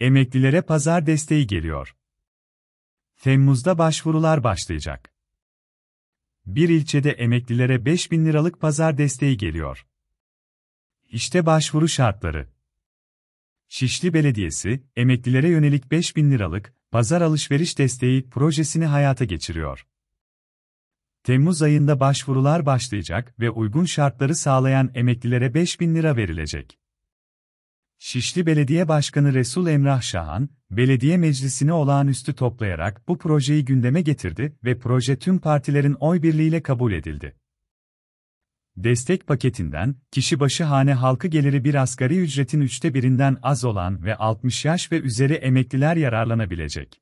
Emeklilere pazar desteği geliyor. Temmuz'da başvurular başlayacak. Bir ilçede emeklilere 5 bin liralık pazar desteği geliyor. İşte başvuru şartları. Şişli Belediyesi, emeklilere yönelik 5 bin liralık pazar alışveriş desteği projesini hayata geçiriyor. Temmuz ayında başvurular başlayacak ve uygun şartları sağlayan emeklilere 5 bin lira verilecek. Şişli Belediye Başkanı Resul Emrah Şahan, belediye meclisini olağanüstü toplayarak bu projeyi gündeme getirdi ve proje tüm partilerin oy birliğiyle kabul edildi. Destek paketinden, kişi başı hane halkı geliri bir asgari ücretin üçte birinden az olan ve 60 yaş ve üzeri emekliler yararlanabilecek.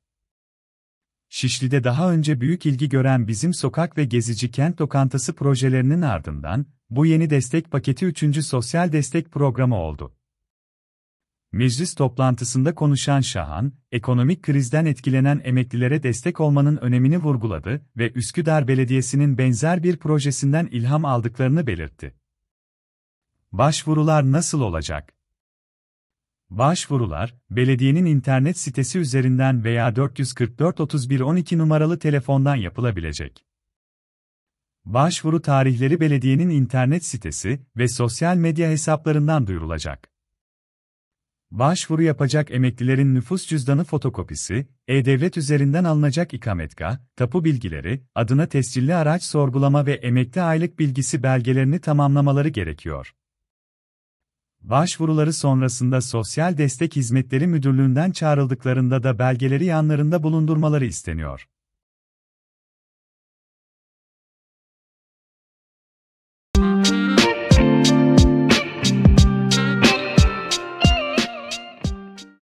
Şişli'de daha önce büyük ilgi gören bizim sokak ve gezici kent lokantası projelerinin ardından, bu yeni destek paketi 3. sosyal destek programı oldu. Meclis toplantısında konuşan Şahan, ekonomik krizden etkilenen emeklilere destek olmanın önemini vurguladı ve Üsküdar Belediyesi'nin benzer bir projesinden ilham aldıklarını belirtti. Başvurular nasıl olacak? Başvurular, belediyenin internet sitesi üzerinden veya 444 31 12 numaralı telefondan yapılabilecek. Başvuru tarihleri belediyenin internet sitesi ve sosyal medya hesaplarından duyurulacak. Başvuru yapacak emeklilerin nüfus cüzdanı fotokopisi, e-devlet üzerinden alınacak ikametgah, tapu bilgileri, adına tescilli araç sorgulama ve emekli aylık bilgisi belgelerini tamamlamaları gerekiyor. Başvuruları sonrasında Sosyal Destek Hizmetleri Müdürlüğü'nden çağrıldıklarında da belgeleri yanlarında bulundurmaları isteniyor.